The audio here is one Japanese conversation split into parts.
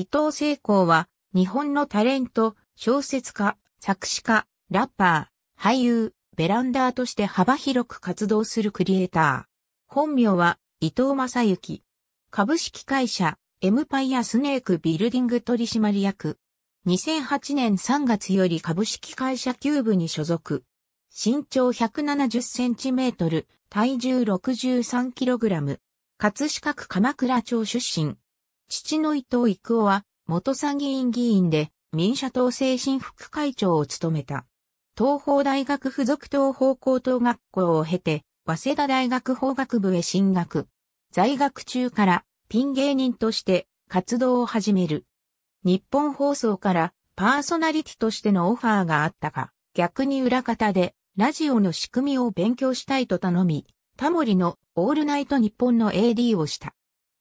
伊藤聖光は、日本のタレント、小説家、作詞家、ラッパー、俳優、ベランダーとして幅広く活動するクリエイター。本名は、伊藤正幸。株式会社、エムパイアスネークビルディング取締役。2008年3月より株式会社キューブに所属。身長170センチメートル、体重63キログラム。葛飾区鎌倉町出身。父の伊藤育夫は、元参議院議員で、民社党精神副会長を務めた。東方大学附属東方高等学校を経て、早稲田大学法学部へ進学。在学中からピン芸人として活動を始める。日本放送からパーソナリティとしてのオファーがあったが、逆に裏方でラジオの仕組みを勉強したいと頼み、タモリのオールナイト日本の AD をした。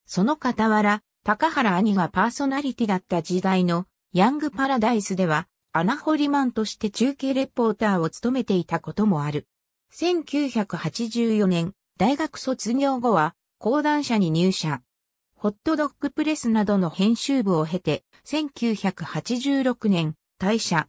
その傍ら、高原兄がパーソナリティだった時代のヤングパラダイスでは、アナホリマンとして中継レポーターを務めていたこともある。1984年、大学卒業後は、講談社に入社。ホットドッグプレスなどの編集部を経て、1986年、退社。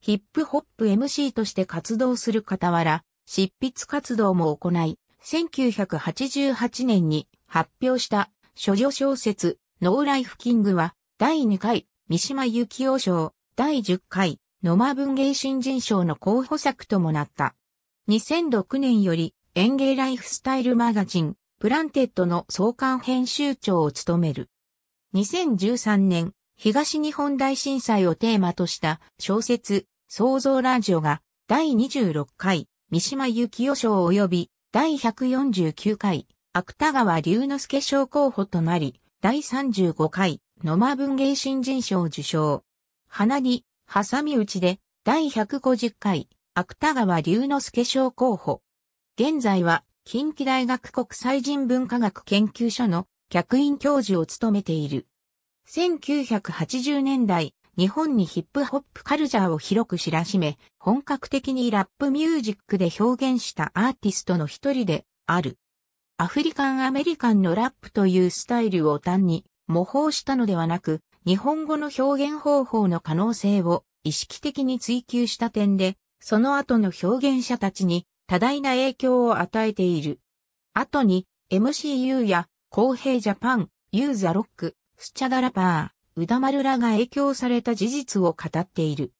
ヒップホップ MC として活動する傍ら、執筆活動も行い、1988年に発表した処女小説、ノーライフキングは、第2回、三島由紀夫賞、第10回、野間文芸新人賞の候補作ともなった。2006年より、園芸ライフスタイルマガジン、プランテッドの創刊編集長を務める。2013年、東日本大震災をテーマとした小説、創造ラジオが第26回、三島由紀夫賞及び第149回、芥川龍之介賞候補となり、第35回野間文芸新人賞受賞。花に、ハサミ打ちで、第150回芥川龍之介賞候補。現在は、近畿大学国際人文科学研究所の客員教授を務めている。1980年代、日本にヒップホップカルチャーを広く知らしめ、本格的にラップミュージックで表現したアーティストの一人である。アフリカンアメリカンのラップというスタイルを単に模倣したのではなく、日本語の表現方法の可能性を意識的に追求した点で、その後の表現者たちに多大な影響を与えている。後に MCU や公平ジャパン、ユーザロック、スチャダラパー、ウダマルらが影響された事実を語っている。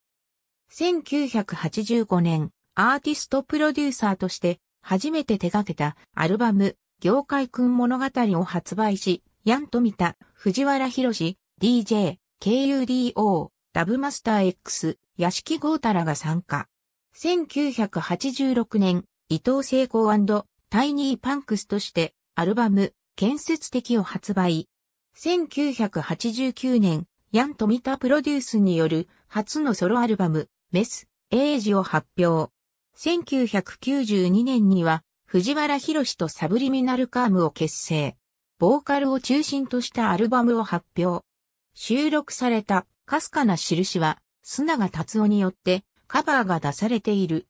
1985年、アーティストプロデューサーとして初めて手掛けたアルバム業界君物語を発売し、ヤン富田、藤原博 DJ、KUDO、ダブマスター X、屋敷豪太らが参加。1986年、伊藤聖子タイニーパンクスとしてアルバム、建設的を発売。1989年、ヤン富田プロデュースによる初のソロアルバム、メス、エイジを発表。1992年には、藤原博とサブリミナルカームを結成。ボーカルを中心としたアルバムを発表。収録された、かすかな印は、砂が達夫によってカバーが出されている。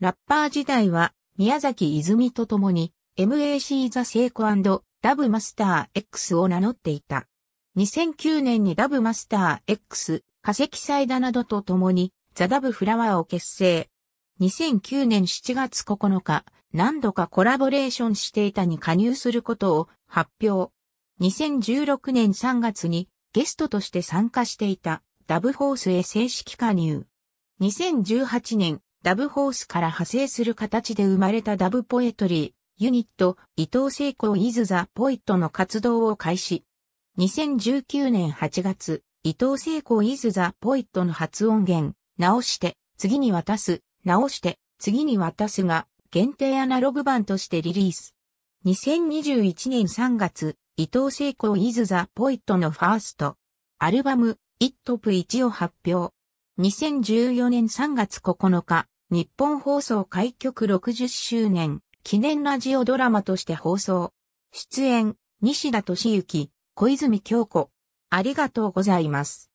ラッパー時代は、宮崎泉と共に、MAC ザ・セイコダブマスター X を名乗っていた。2009年にダブマスター X、化石サイダなどと共に、ザ・ダブフラワーを結成。2009年7月9日、何度かコラボレーションしていたに加入することを発表。2016年3月にゲストとして参加していたダブホースへ正式加入。2018年、ダブホースから派生する形で生まれたダブポエトリー、ユニット、伊藤聖子イズザ・ポイットの活動を開始。2019年8月、伊藤聖子イズザ・ポイットの発音源、直して、次に渡す、直して、次に渡すが、限定アナログ版としてリリース。2021年3月、伊藤聖子 is the p o t のファースト、アルバム、ト・ t プ1を発表。2014年3月9日、日本放送開局60周年、記念ラジオドラマとして放送。出演、西田敏行、小泉京子。ありがとうございます。